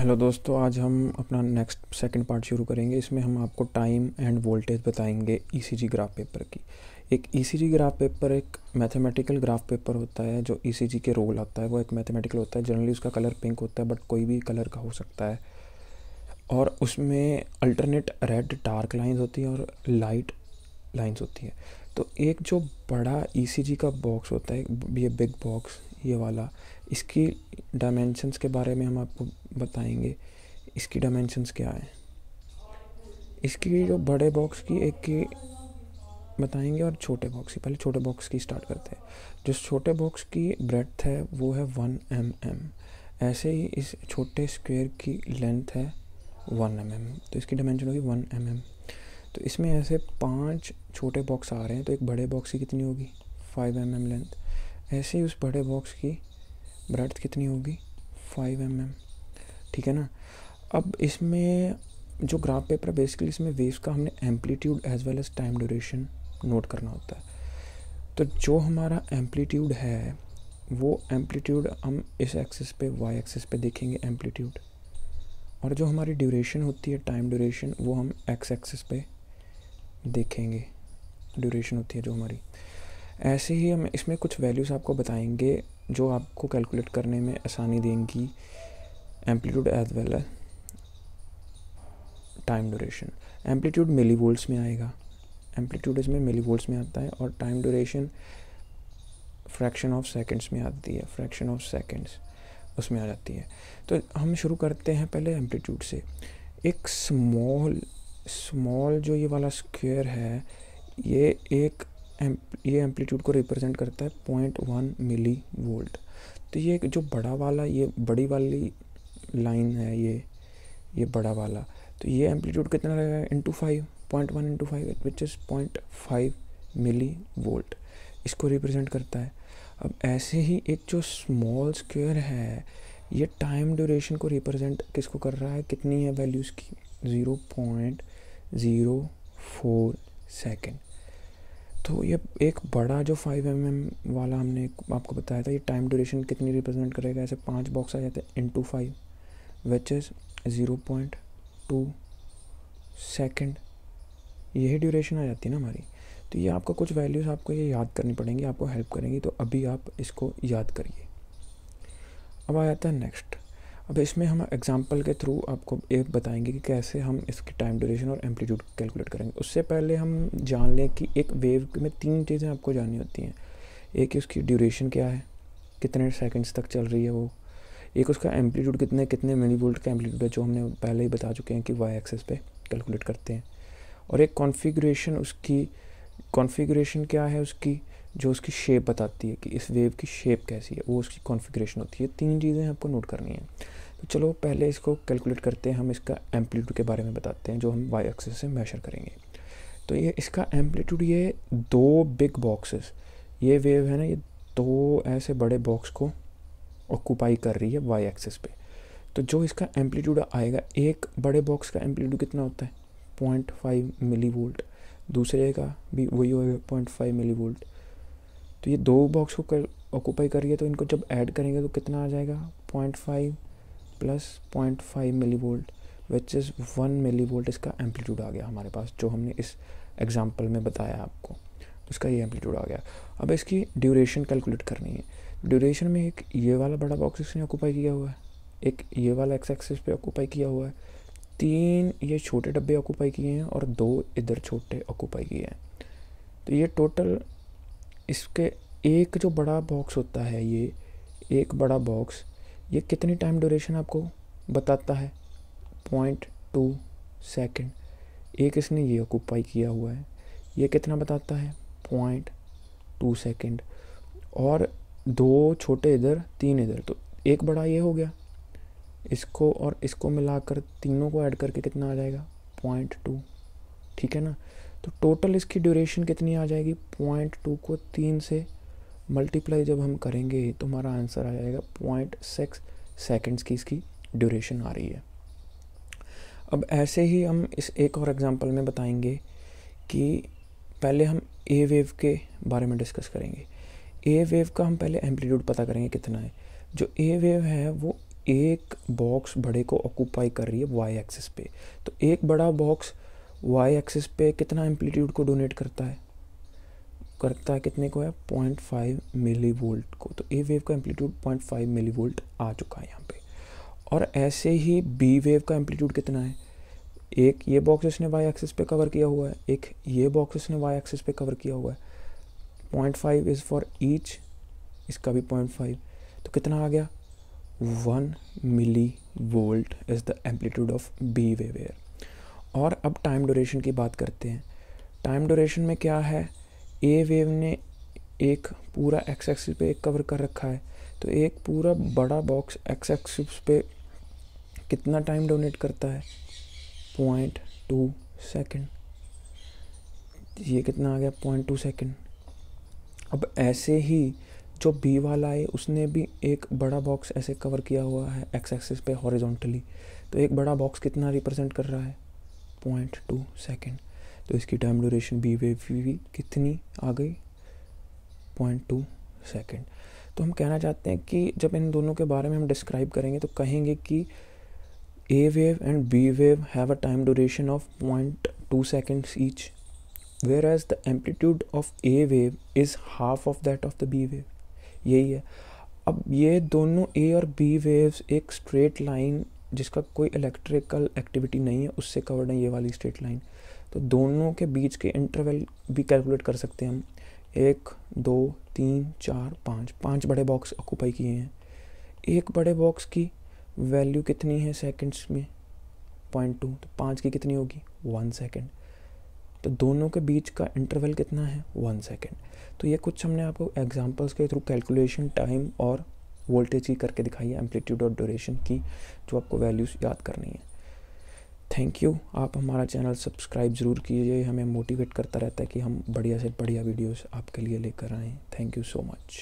hello दोस्तों आज हम अपना नेक्स्ट सेकंड पार्ट शुरू करेंगे इसमें हम आपको टाइम एंड वोल्टेज बताएंगे ईसीजी ग्राफ पेपर की एक ईसीजी ग्राफ पेपर एक मैथमेटिकल ग्राफ पेपर होता है जो ईसीजी e के रोल आता है वो एक मैथमेटिकल होता है जनरली उसका कलर पिंक होता है बट कोई भी कलर का हो सकता है और उसमें अल्टरनेट रेड डार्क लाइन्स होती हैं और लाइट लाइन्स होती हैं तो एक जो बड़ा ई e का बॉक्स होता है ये बिग बॉक्स ये वाला इसकी डायमेंशंस के बारे में हम आपको बताएंगे इसकी डायमेंशंस क्या है इसकी जो बड़े बॉक्स की एक की बताएंगे और छोटे बॉक्स की पहले छोटे बॉक्स की स्टार्ट करते हैं जो छोटे बॉक्स की ब्रेथ है वो है वन एम एम ऐसे ही इस छोटे स्क्वेयर की लेंथ है वन एम एम तो इसकी डायमेंशन होगी वन एम एम तो इसमें ऐसे पांच छोटे बॉक्स आ रहे हैं तो एक बड़े बॉक्स की कितनी होगी फाइव एम एम लेंथ ऐसे ही उस बड़े बॉक्स की ब्रेड कितनी होगी फाइव एम mm, ठीक है ना अब इसमें जो ग्राफ पेपर बेसिकली इसमें वेव का हमने amplitude as well as time duration note करना होता है तो जो हमारा एम्पलीट्यूड है वो एम्पलीट्यूड हम इस एक्सिस पे वाई एक्सिस पे देखेंगे एम्पलीट्यूड और जो हमारी ड्यूरेशन होती है टाइम ड्यूरेशन वो हम एक्स एक्सिस पे देखेंगे ड्यूरेशन होती है जो हमारी ऐसे ही हम इसमें कुछ वैल्यूज़ आपको बताएंगे जो आपको कैलकुलेट करने में आसानी देंगी amplitude as well as time duration amplitude milli volts में आएगा एम्पलीट्यूड इसमें मिली वोल्ट्स में आता है और time duration fraction of seconds में आती है फ्रैक्शन ऑफ सेकंड्स उसमें आ जाती है तो हम शुरू करते हैं पहले एम्पलीट्यूड से एक स्मॉल स्मॉल जो ये वाला स्क्वेयर है ये एक ये एम्पलीट्यूड को रिप्रेजेंट करता है पॉइंट वन मिली वोल्ट तो ये जो बड़ा वाला ये बड़ी वाली लाइन है ये ये बड़ा वाला तो ये एम्पलीट्यूड कितना रहेगा into five point one into five which is point five milli volt इसको रिप्रेजेंट करता है अब ऐसे ही एक जो स्मॉल स्क्वेयर है ये टाइम ड्यूरेशन को रिप्रेजेंट किसको कर रहा है कितनी है वैल्यूज़ की zero point zero four second तो ये एक बड़ा जो फाइव एम एम वाला हमने आपको बताया था ये टाइम ड्यूरेशन कितनी रिप्रेजेंट करेगा ऐसे पांच बॉक्स आ जाते हैं into five which is zero point two second यही ड्यूरेशन आ जाती है ना हमारी तो ये आपको कुछ वैल्यूज़ आपको ये याद करनी पड़ेंगी आपको हेल्प करेंगी तो अभी आप इसको याद करिए अब आ जाता है नेक्स्ट अब इसमें हम एग्ज़ाम्पल के थ्रू आपको एक बताएंगे कि कैसे हम इसकी टाइम ड्यूरेशन और एम्पलीट्यूड कैलकुलेट करेंगे उससे पहले हम जान लें कि एक वेव में तीन चीज़ें आपको जाननी होती हैं एक उसकी ड्यूरेशन क्या है कितने सेकेंड्स तक चल रही है वो एक उसका एम्पलीट्यूड कितने कितने मिली वोल्ट का एम्पलीट्यूड है जो हमने पहले ही बता चुके हैं कि वाई एक्सेस पे कैलकुलेट करते हैं और एक कॉन्फ़िगरेशन उसकी कॉन्फ़िगरेशन क्या है उसकी जो उसकी शेप बताती है कि इस वेव की शेप कैसी है वो उसकी कॉन्फ़िगरेशन होती है तीन चीज़ें आपको नोट करनी है तो चलो पहले इसको कैलकुलेट करते हैं हम इसका एम्पलीट्यूड के बारे में बताते हैं जो हम वाई एक्सेस से मेशर करेंगे तो ये इसका एम्पलीट्यूड ये दो बिग बॉक्सेस ये वेव है ना ये दो ऐसे बड़े बॉक्स को ऑक्यूपाई कर रही है वाई एक्सेस पे तो जो इसका एम्पलीट्यूड आएगा एक बड़े बॉक्स का एम्पलीट्यूड कितना होता है पॉइंट फाइव मिली वोल्ट दूसरे का भी वही होगा पॉइंट फाइव मिली वोल्ट तो ये दो बॉक्स को कर ऑक्यूपाई करिए तो इनको जब ऐड करेंगे तो कितना आ जाएगा point five plus point five milli volt which is one milli volt इसका एम्पलीट्यूड आ गया हमारे पास जो हमने इस एग्ज़ाम्पल में बताया आपको उसका ये एम्पलीट्यूड आ गया अब इसकी ड्यूरेशन कैलकुलेट करनी है ड्यूरेशन में एक ये वाला बड़ा बॉक्स इसने ऑक्यूपाई किया हुआ है एक ये वाला एक्स एक्सिस पे ऑक्यूपाई किया हुआ है तीन ये छोटे डब्बे ऑक्यूपाई किए हैं और दो इधर छोटे ऑक्यूपाई किए हैं तो ये टोटल इसके एक जो बड़ा बॉक्स होता है ये एक बड़ा बॉक्स ये कितनी टाइम ड्यूरेशन आपको बताता है पॉइंट टू सेकेंड एक इसने ये ऑक्यूपाई किया हुआ है ये कितना बताता है पॉइंट टू सेकेंड और दो छोटे इधर तीन इधर तो एक बड़ा ये हो गया इसको और इसको मिलाकर तीनों को ऐड करके कितना आ जाएगा पॉइंट टू ठीक है ना तो टोटल इसकी ड्यूरेशन कितनी आ जाएगी पॉइंट टू को तीन से मल्टीप्लाई जब हम करेंगे तो हमारा आंसर आ जाएगा पॉइंट सिक्स सेकेंड्स की इसकी ड्यूरेशन आ रही है अब ऐसे ही हम इस एक और एग्जांपल में बताएंगे कि पहले हम ए वेव के बारे में डिस्कस करेंगे ए वेव का हम पहले एम्पलीट्यूड पता करेंगे कितना है जो ए वेव है वो एक बॉक्स बड़े को ऑक्यूपाई कर रही है वाई एक्सिस पे तो एक बड़ा बॉक्स वाई एक्सिस पे कितना एम्पलीट्यूड को डोनेट करता है करता है कितने को है पॉइंट फाइव मिली वोल्ट को तो ए वेव का amplitude point five milli volt आ चुका है यहाँ पे और ऐसे ही बी वेव का एम्पलीट्यूड कितना है एक ये बॉक्स इसने वाई एक्सिस पे कवर किया हुआ है एक ये बॉक्स इसने वाई एक्सिस पे कवर किया हुआ है point five is for each इसका भी पॉइंट फाइव तो कितना आ गया one milli volt is the amplitude of B wave here और अब टाइम ड्यूरेशन की बात करते हैं टाइम ड्यूरेशन में क्या है ए वेव ने एक पूरा एक्स एक्सिस पे एक कवर कर रखा है तो एक पूरा बड़ा बॉक्स एक्स एक्सिस पे कितना टाइम डोनेट करता है पॉइंट टू सेकेंड ये कितना आ गया पॉइंट टू सेकेंड अब ऐसे ही जो बी वाला है उसने भी एक बड़ा बॉक्स ऐसे कवर किया हुआ है एक्स एक्सिस पे हॉरिजॉन्टली तो एक बड़ा बॉक्स कितना रिप्रेजेंट कर रहा है पॉइंट टू सेकेंड तो इसकी टाइम ड्यूरेशन बी वेव वी कितनी आ गई पॉइंट टू सेकेंड तो हम कहना चाहते हैं कि जब इन दोनों के बारे में हम डिस्क्राइब करेंगे तो कहेंगे कि A wave and B wave have a time duration of point two seconds each whereas the amplitude of A wave is half of that of the B wave यही है अब ये दोनों ए और बी वेव्स एक straight line जिसका कोई electrical activity नहीं है उससे कवर्ड है ये वाली स्ट्रेट लाइन तो दोनों के बीच के इंटरवल भी कैलकुलेट कर सकते हैं हम एक दो तीन चार पाँच पाँच बड़े बॉक्स ऑक्यूपाई किए हैं एक बड़े बॉक्स की वैल्यू कितनी है सेकंड्स में पॉइंट टू तो पाँच की कितनी होगी वन सेकंड तो दोनों के बीच का इंटरवल कितना है वन सेकेंड तो ये कुछ हमने आपको एग्जांपल्स के थ्रू कैलकुलेशन टाइम और वोल्टेज की करके दिखाई है एम्पलीट्यूड और ड्यूरेशन की जो आपको वैल्यूज़ याद करनी है थैंक यू आप हमारा चैनल सब्सक्राइब ज़रूर कीजिए हमें मोटिवेट करता रहता है कि हम बढ़िया से बढ़िया वीडियोस आपके लिए लेकर आएँ थैंक यू सो मच